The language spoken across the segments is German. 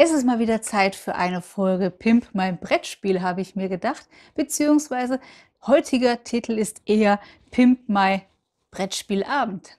Es ist mal wieder Zeit für eine Folge Pimp mein Brettspiel, habe ich mir gedacht. Beziehungsweise heutiger Titel ist eher Pimp mein Brettspielabend.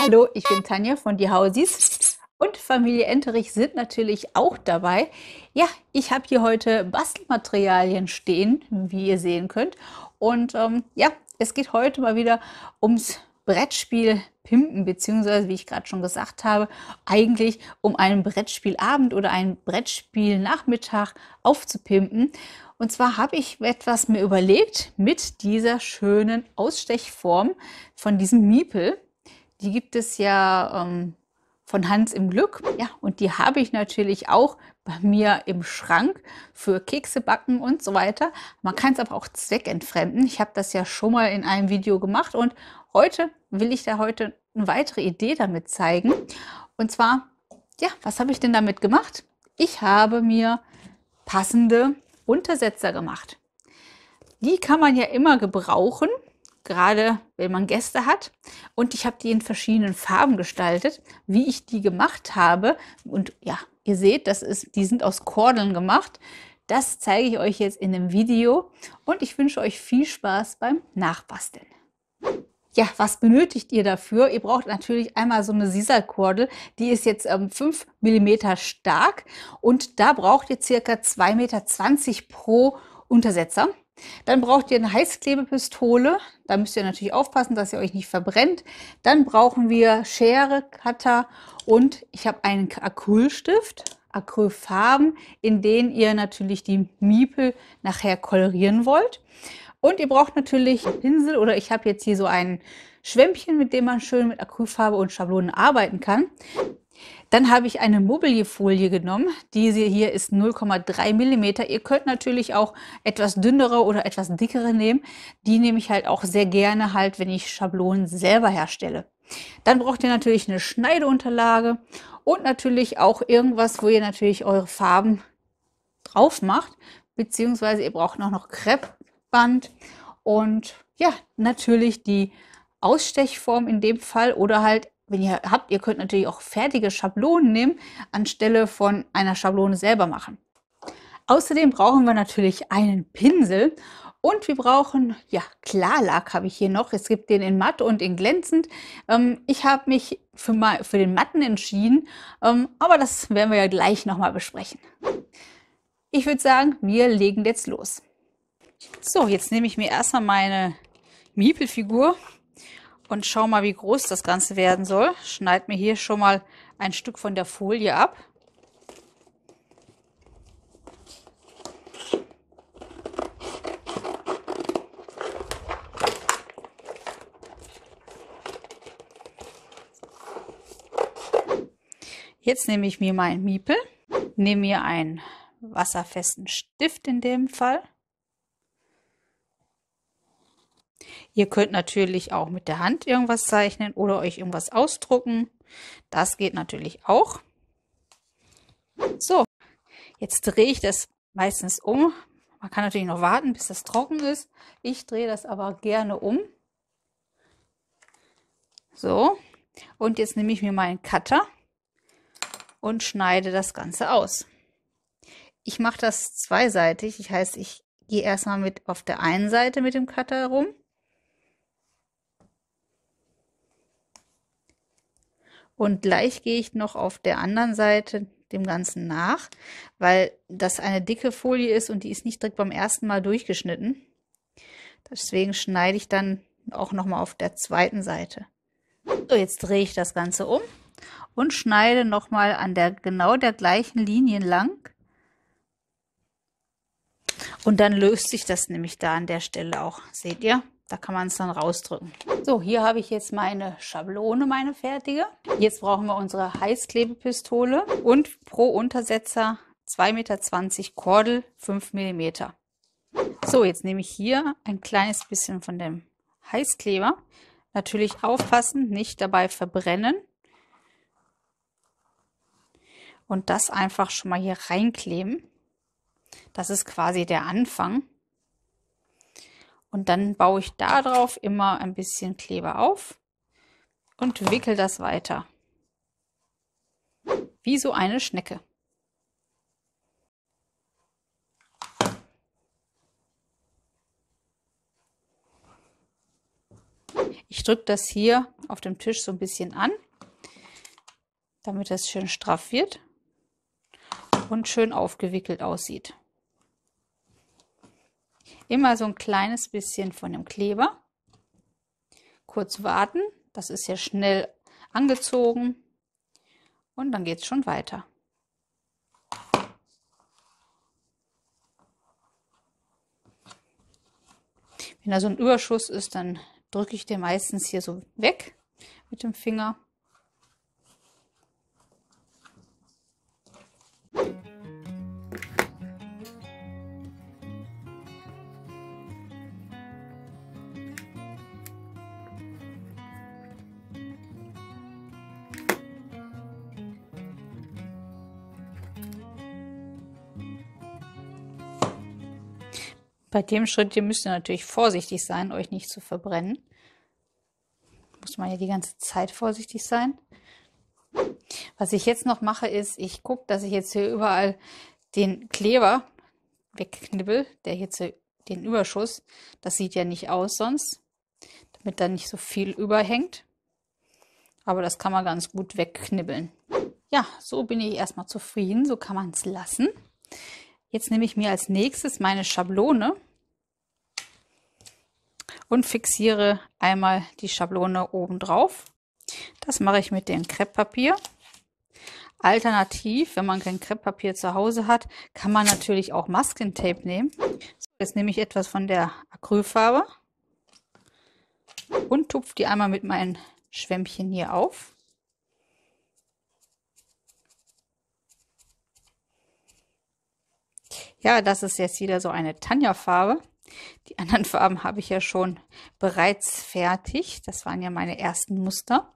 Hallo, ich bin Tanja von Die Hausis und Familie Enterich sind natürlich auch dabei. Ja, ich habe hier heute Bastelmaterialien stehen, wie ihr sehen könnt. Und ähm, ja, es geht heute mal wieder ums Brettspiel pimpen, beziehungsweise, wie ich gerade schon gesagt habe, eigentlich um einen Brettspielabend oder einen Brettspielnachmittag aufzupimpen. Und zwar habe ich etwas mir überlegt mit dieser schönen Ausstechform von diesem Miepel. Die gibt es ja ähm, von Hans im Glück. Ja, und die habe ich natürlich auch bei mir im Schrank für Kekse backen und so weiter. Man kann es aber auch zweckentfremden. Ich habe das ja schon mal in einem Video gemacht und heute will ich da heute eine weitere Idee damit zeigen. Und zwar, ja, was habe ich denn damit gemacht? Ich habe mir passende Untersetzer gemacht. Die kann man ja immer gebrauchen, gerade wenn man Gäste hat. Und ich habe die in verschiedenen Farben gestaltet, wie ich die gemacht habe. Und ja, ihr seht, das ist, die sind aus Kordeln gemacht. Das zeige ich euch jetzt in dem Video und ich wünsche euch viel Spaß beim Nachbasteln. Ja, was benötigt ihr dafür? Ihr braucht natürlich einmal so eine Sisalkordel, die ist jetzt ähm, 5 mm stark und da braucht ihr circa 2,20 Meter pro Untersetzer. Dann braucht ihr eine Heißklebepistole. Da müsst ihr natürlich aufpassen, dass ihr euch nicht verbrennt. Dann brauchen wir Schere, Cutter und ich habe einen Acrylstift, Acrylfarben, in denen ihr natürlich die Miepel nachher kolorieren wollt. Und ihr braucht natürlich Pinsel oder ich habe jetzt hier so ein Schwämmchen, mit dem man schön mit Acrylfarbe und Schablonen arbeiten kann. Dann habe ich eine Mobiliefolie genommen. Diese hier ist 0,3 mm. Ihr könnt natürlich auch etwas dünnere oder etwas dickere nehmen. Die nehme ich halt auch sehr gerne halt, wenn ich Schablonen selber herstelle. Dann braucht ihr natürlich eine Schneideunterlage und natürlich auch irgendwas, wo ihr natürlich eure Farben drauf macht. Beziehungsweise ihr braucht auch noch Crepe Band und ja, natürlich die Ausstechform in dem Fall oder halt, wenn ihr habt, ihr könnt natürlich auch fertige Schablonen nehmen, anstelle von einer Schablone selber machen. Außerdem brauchen wir natürlich einen Pinsel und wir brauchen, ja, Klarlack habe ich hier noch. Es gibt den in matt und in glänzend. Ähm, ich habe mich für, mal, für den matten entschieden, ähm, aber das werden wir ja gleich nochmal besprechen. Ich würde sagen, wir legen jetzt los. So, jetzt nehme ich mir erstmal meine Miepelfigur und schaue mal, wie groß das Ganze werden soll. Schneid mir hier schon mal ein Stück von der Folie ab. Jetzt nehme ich mir mein Miepel, nehme mir einen wasserfesten Stift in dem Fall Ihr könnt natürlich auch mit der Hand irgendwas zeichnen oder euch irgendwas ausdrucken. Das geht natürlich auch. So, jetzt drehe ich das meistens um. Man kann natürlich noch warten, bis das trocken ist. Ich drehe das aber gerne um. So, und jetzt nehme ich mir meinen Cutter und schneide das Ganze aus. Ich mache das zweiseitig. Ich heißt, ich gehe erstmal mit auf der einen Seite mit dem Cutter rum Und gleich gehe ich noch auf der anderen Seite dem Ganzen nach, weil das eine dicke Folie ist und die ist nicht direkt beim ersten Mal durchgeschnitten. Deswegen schneide ich dann auch nochmal auf der zweiten Seite. So, jetzt drehe ich das Ganze um und schneide nochmal an der genau der gleichen Linie lang. Und dann löst sich das nämlich da an der Stelle auch. Seht ihr? Da kann man es dann rausdrücken. So, hier habe ich jetzt meine Schablone, meine fertige. Jetzt brauchen wir unsere Heißklebepistole und pro Untersetzer 2,20 Meter Kordel, 5 Millimeter. So, jetzt nehme ich hier ein kleines bisschen von dem Heißkleber. Natürlich aufpassen, nicht dabei verbrennen. Und das einfach schon mal hier reinkleben. Das ist quasi der Anfang. Und dann baue ich darauf immer ein bisschen Kleber auf und wickel das weiter. Wie so eine Schnecke. Ich drücke das hier auf dem Tisch so ein bisschen an, damit das schön straff wird und schön aufgewickelt aussieht. Immer so ein kleines bisschen von dem Kleber. Kurz warten. Das ist ja schnell angezogen. Und dann geht es schon weiter. Wenn da so ein Überschuss ist, dann drücke ich den meistens hier so weg mit dem Finger. Bei dem Schritt ihr müsst ihr natürlich vorsichtig sein, euch nicht zu verbrennen. Muss man ja die ganze Zeit vorsichtig sein. Was ich jetzt noch mache, ist, ich gucke, dass ich jetzt hier überall den Kleber wegknibbel, der jetzt den Überschuss, das sieht ja nicht aus sonst, damit da nicht so viel überhängt. Aber das kann man ganz gut wegknibbeln. Ja, so bin ich erstmal zufrieden, so kann man es lassen. Jetzt nehme ich mir als nächstes meine Schablone und fixiere einmal die Schablone oben drauf. Das mache ich mit dem Krepppapier. Alternativ, wenn man kein Krepppapier zu Hause hat, kann man natürlich auch Maskentape nehmen. Jetzt nehme ich etwas von der Acrylfarbe und tupfe die einmal mit meinen Schwämmchen hier auf. Ja, das ist jetzt wieder so eine Tanja-Farbe. Die anderen Farben habe ich ja schon bereits fertig. Das waren ja meine ersten Muster.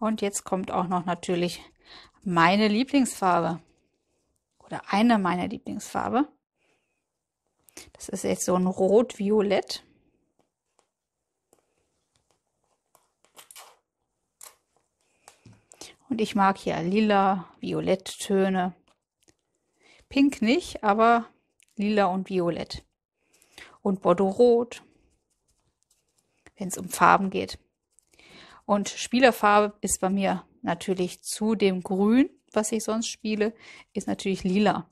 Und jetzt kommt auch noch natürlich meine Lieblingsfarbe. Oder eine meiner Lieblingsfarbe. Das ist jetzt so ein Rot-Violett. Und ich mag hier lila, violett Töne. Pink nicht, aber lila und violett. Und Bordeaux-Rot, wenn es um Farben geht. Und Spielerfarbe ist bei mir natürlich zu dem Grün, was ich sonst spiele, ist natürlich lila.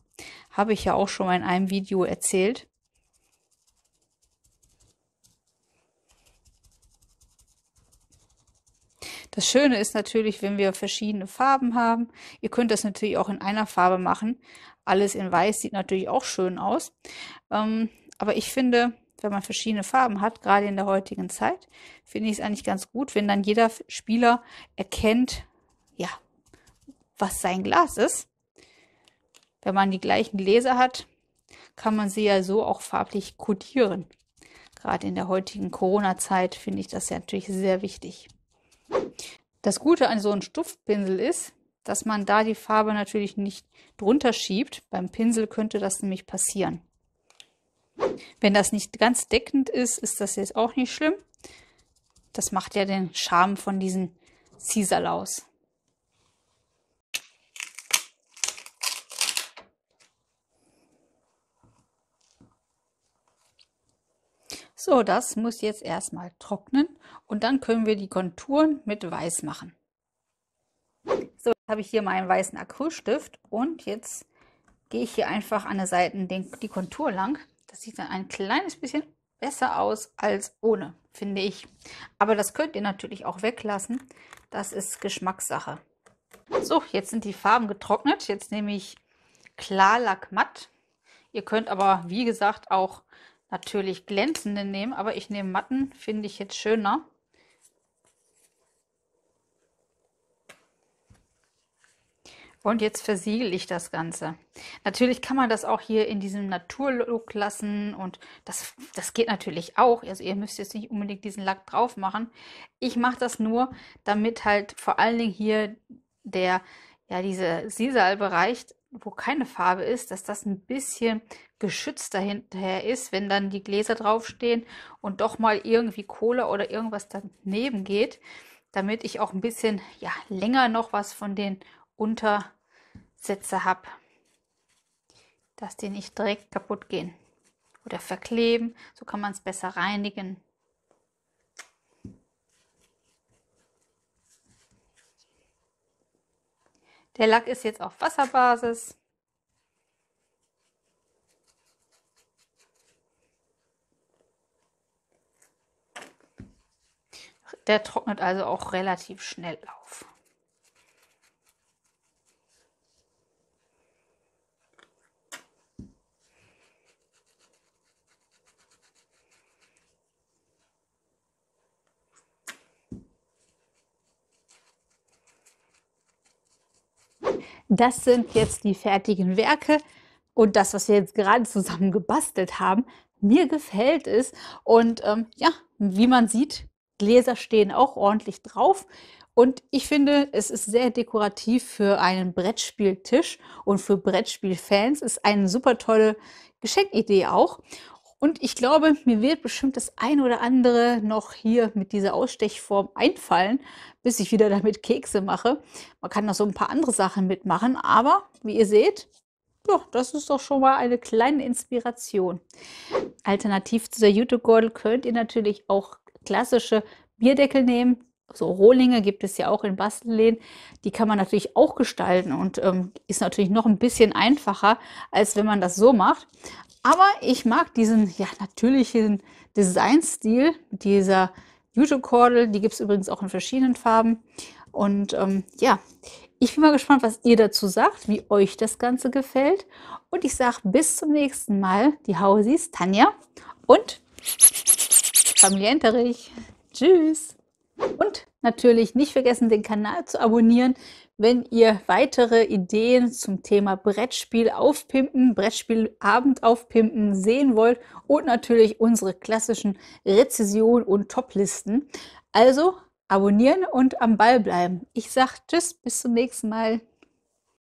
Habe ich ja auch schon mal in einem Video erzählt. Das Schöne ist natürlich, wenn wir verschiedene Farben haben. Ihr könnt das natürlich auch in einer Farbe machen. Alles in weiß sieht natürlich auch schön aus. Ähm, aber ich finde, wenn man verschiedene Farben hat, gerade in der heutigen Zeit, finde ich es eigentlich ganz gut, wenn dann jeder Spieler erkennt, ja, was sein Glas ist. Wenn man die gleichen Gläser hat, kann man sie ja so auch farblich kodieren. Gerade in der heutigen Corona-Zeit finde ich das ja natürlich sehr wichtig. Das Gute an so einem Stiftpinsel ist, dass man da die Farbe natürlich nicht drunter schiebt. Beim Pinsel könnte das nämlich passieren. Wenn das nicht ganz deckend ist, ist das jetzt auch nicht schlimm. Das macht ja den Charme von diesen Caesar aus. So, das muss jetzt erstmal trocknen und dann können wir die Konturen mit weiß machen. So, jetzt habe ich hier meinen weißen Acrylstift und jetzt gehe ich hier einfach an der Seite den, die Kontur lang. Das sieht dann ein kleines bisschen besser aus als ohne, finde ich. Aber das könnt ihr natürlich auch weglassen. Das ist Geschmackssache. So, jetzt sind die Farben getrocknet. Jetzt nehme ich Klarlack matt. Ihr könnt aber, wie gesagt, auch natürlich glänzenden nehmen, aber ich nehme matten, finde ich jetzt schöner. Und jetzt versiegel ich das Ganze. Natürlich kann man das auch hier in diesem Naturlook lassen und das, das geht natürlich auch. Also ihr müsst jetzt nicht unbedingt diesen Lack drauf machen. Ich mache das nur, damit halt vor allen Dingen hier der, ja, diese Sisal-Bereich wo keine Farbe ist, dass das ein bisschen geschützter hinterher ist, wenn dann die Gläser draufstehen und doch mal irgendwie Cola oder irgendwas daneben geht, damit ich auch ein bisschen ja, länger noch was von den Untersätzen habe, dass die nicht direkt kaputt gehen oder verkleben. So kann man es besser reinigen. Der Lack ist jetzt auf Wasserbasis. Der trocknet also auch relativ schnell auf. Das sind jetzt die fertigen Werke und das, was wir jetzt gerade zusammen gebastelt haben. Mir gefällt es und ähm, ja, wie man sieht, Gläser stehen auch ordentlich drauf und ich finde, es ist sehr dekorativ für einen Brettspieltisch und für Brettspielfans ist eine super tolle Geschenkidee auch. Und ich glaube, mir wird bestimmt das ein oder andere noch hier mit dieser Ausstechform einfallen, bis ich wieder damit Kekse mache. Man kann noch so ein paar andere Sachen mitmachen, aber wie ihr seht, ja, das ist doch schon mal eine kleine Inspiration. Alternativ zu der YouTube-Gordel könnt ihr natürlich auch klassische Bierdeckel nehmen, so Rohlinge gibt es ja auch in Bastelläden. Die kann man natürlich auch gestalten und ähm, ist natürlich noch ein bisschen einfacher, als wenn man das so macht. Aber ich mag diesen ja, natürlichen Designstil dieser youtube kordel Die gibt es übrigens auch in verschiedenen Farben. Und ähm, ja, ich bin mal gespannt, was ihr dazu sagt, wie euch das Ganze gefällt. Und ich sage bis zum nächsten Mal. Die Hausies, Tanja und Familienterich. Tschüss. Und natürlich nicht vergessen, den Kanal zu abonnieren, wenn ihr weitere Ideen zum Thema Brettspiel aufpimpen, Brettspielabend aufpimpen sehen wollt und natürlich unsere klassischen Rezessionen und Toplisten. Also abonnieren und am Ball bleiben. Ich sage Tschüss, bis zum nächsten Mal.